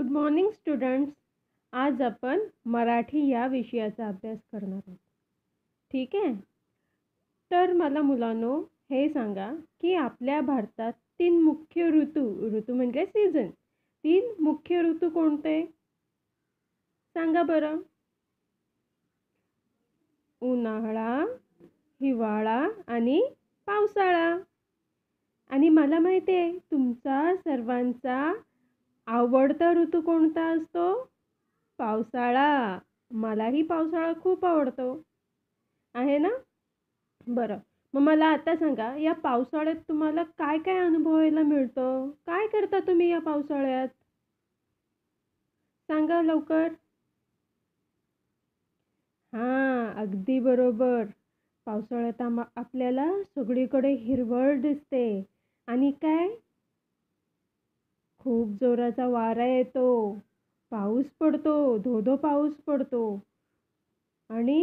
good morning students आज आपण मराठी या विषयाचा अभ्यास करणार आहोत ठीक आहे तर मला मुलांनो हे सांगा की आपल्या भारतात तीन मुख्य ऋतू ऋतू म्हणजे सीझन तीन मुख्य ऋतू कोणते सांगा बरं उन्हाळा हिवाळा आणि पावसाळा आणि मला माहिती आहे तुमचा सर्वांचा आवडता ऋतू कोणता असतो पावसाळा मलाही पावसाळा खूप आवडतो आहे ना बरं मग मला आता सांगा या पावसाळ्यात तुम्हाला काय काय अनुभवायला मिळतं काय करता तुम्ही या पावसाळ्यात सांगा लवकर हां अगदी बरोबर पावसाळ्यात आम आपल्याला सगळीकडे हिरवळ दिसते आणि काय खूप जोराचा वारा येतो पाऊस पडतो धोधो पाऊस पडतो आणि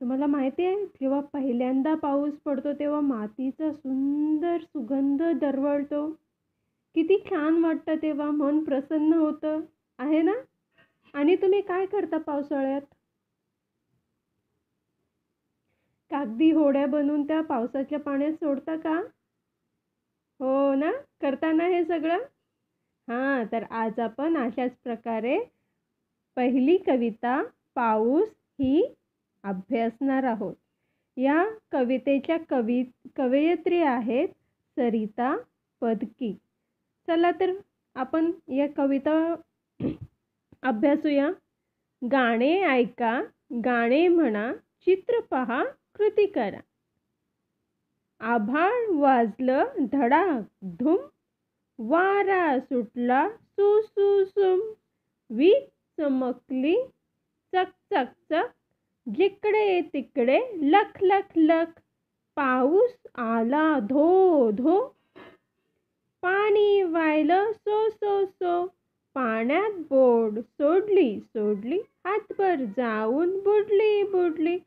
तुम्हाला माहिती आहे जेव्हा पहिल्यांदा पाऊस पडतो तेव्हा मातीचा सुंदर सुगंध दरवळतो किती छान वाटतं तेव्हा मन प्रसन्न होतं आहे ना आणि तुम्ही काय करता पावसाळ्यात कागदी होड्या बनवून त्या पावसाच्या पाण्यात सोडता का हो ना करताना हे सगळं हां तर आज आपण अशाच प्रकारे पहिली कविता पाऊस ही अभ्यासणार आहोत या कवितेच्या कवी कवयित्री आहेत सरिता पदकी चला तर आपण या कविता अभ्यासूया गाणे ऐका गाणे म्हणा चित्र पहा कृती करा आभाळ वाजलं धडा धूम वारा सुटला सुसुसुम वी चमकली चक चक चक जिकडे तिकडे लख लख लख पाऊस आला धो धो पाणी वायलं सो सो सो पाण्यात बोड सोडली सोडली हातभर जाऊन बुडली बुडली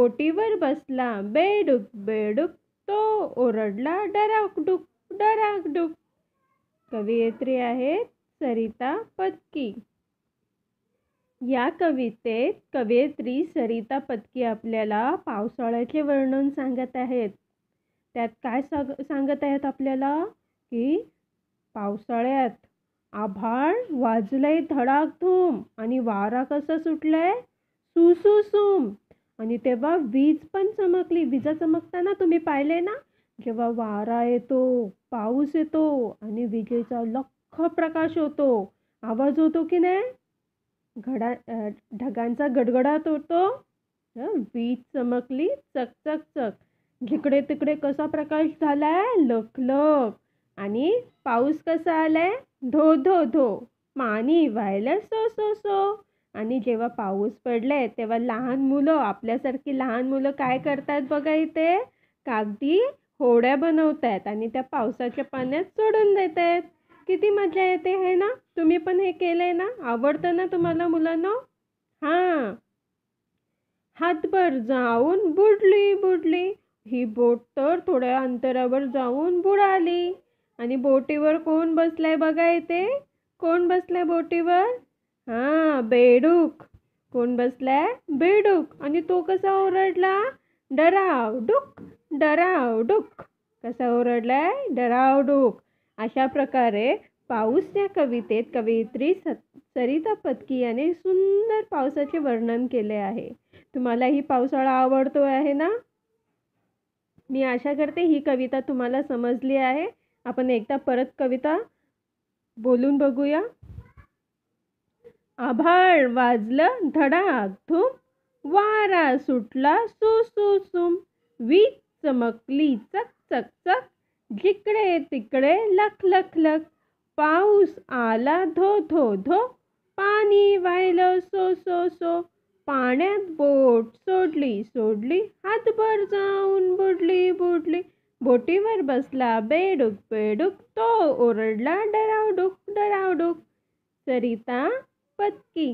बोटीवर बसला बेडूक बेडूक तो ओरडला डराकडुक डराकडुक कवयित्री आहेत सरिता पत्की या कवितेत कवयित्री सरिता पत्की आपल्याला पावसाळ्याचे वर्णन सांगत आहेत त्यात काय सांग सांगत आहेत आपल्याला की पावसाळ्यात आभाळ वाजलंय धडाकधूम आणि वारा कसा सुटलाय सुसुसुम आणि तेव्हा वीज पण चमकली विजा चमकताना तुम्ही पाहिले ना जेव्हा वारा येतो पाऊस येतो आणि विजेचा लख प्रकाश होतो आवाज होतो की नाही घडा ढगांचा गडगडात होतो वीज चमकली चकचक चक जिकडे तिकडे कसा प्रकाश झालाय लखलख आणि पाऊस कसा आलाय धो धो धो पाणी व्हायला सो सो सो आणि जेव्हा पाऊस पडलाय तेव्हा लहान मुलं आपल्यासारखी लहान मुलं काय करतात बघा इथे कागदी होड्या बनवतायत आणि त्या पावसाच्या पाण्यात सोडून देत आहेत किती मजा येते हे ना तुम्ही पण हे केलंय ना आवडतं ना तुम्हाला मुलांना हां हातभर जाऊन बुडली बुडली ही बोट तर थोड्या अंतरावर जाऊन बुडाली आणि बोटीवर कोण बसलाय बघा येते कोण बसलाय बोटीवर हां बेडूक कोण बसलाय बेडूक आणि तो कसा ओरडला डराव डुक डुक कसं कसा डराव डुक अशा प्रकारे पाऊस या कवितेत कवयित्री सरिता पत्की याने सुंदर पावसाचे वर्णन केले आहे तुम्हाला ही पावसाळा आवडतो आहे ना मी आशा करते ही कविता तुम्हाला समजली आहे आपण एकदा परत कविता बोलून बघूया आभाळ वाजलं धडाक धूम वारा सुटला सुसुसुम वीज चमकली चक चक चक जिकडे तिकडे लख लख लख पाऊस आला धो धो धो पाणी वाहिलं सो सो सो पाण्यात बोट सोडली सोडली हातभर जाऊन बुडली बुडली बोटीवर बसला बेडूक बेडूक तो ओरडला डरावडूक डरावडूक सरिता पत्की